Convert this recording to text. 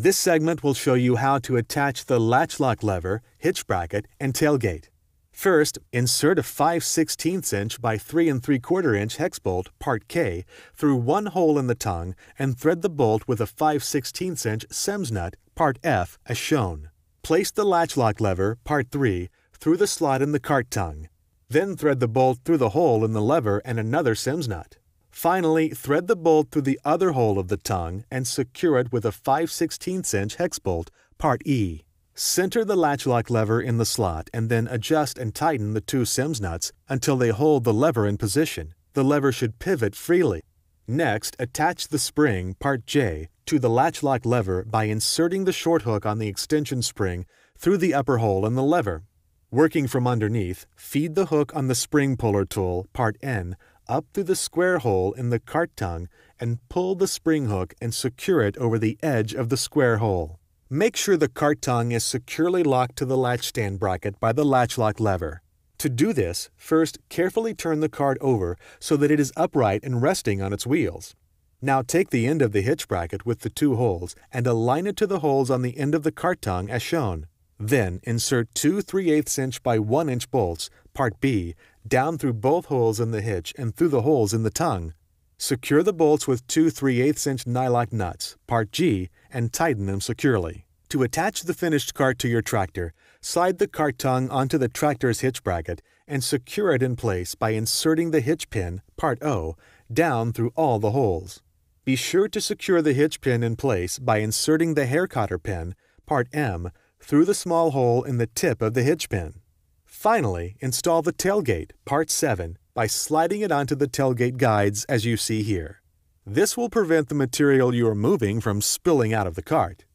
This segment will show you how to attach the latch lock lever, hitch bracket, and tailgate. First, insert a 5 16 inch by 3 and 3 quarter inch hex bolt, part K, through one hole in the tongue and thread the bolt with a 5 16 inch SEMS nut, part F, as shown. Place the latch lock lever, part 3, through the slot in the cart tongue. Then thread the bolt through the hole in the lever and another SEMS nut. Finally, thread the bolt through the other hole of the tongue and secure it with a 5 16 inch hex bolt, part E. Center the latch lock lever in the slot and then adjust and tighten the two SIMS nuts until they hold the lever in position. The lever should pivot freely. Next, attach the spring, part J, to the latch lock lever by inserting the short hook on the extension spring through the upper hole in the lever. Working from underneath, feed the hook on the spring puller tool, part N, up through the square hole in the cart tongue and pull the spring hook and secure it over the edge of the square hole. Make sure the cart tongue is securely locked to the latch stand bracket by the latch lock lever. To do this, first carefully turn the cart over so that it is upright and resting on its wheels. Now take the end of the hitch bracket with the two holes and align it to the holes on the end of the cart tongue as shown. Then insert two 3 8 inch by 1 inch bolts, part B, down through both holes in the hitch and through the holes in the tongue. Secure the bolts with two 3 8 inch nylock nuts, part G, and tighten them securely. To attach the finished cart to your tractor, slide the cart tongue onto the tractor's hitch bracket and secure it in place by inserting the hitch pin, part O, down through all the holes. Be sure to secure the hitch pin in place by inserting the hair cotter pin, part M, through the small hole in the tip of the hitch pin. Finally, install the tailgate, part 7, by sliding it onto the tailgate guides as you see here. This will prevent the material you are moving from spilling out of the cart.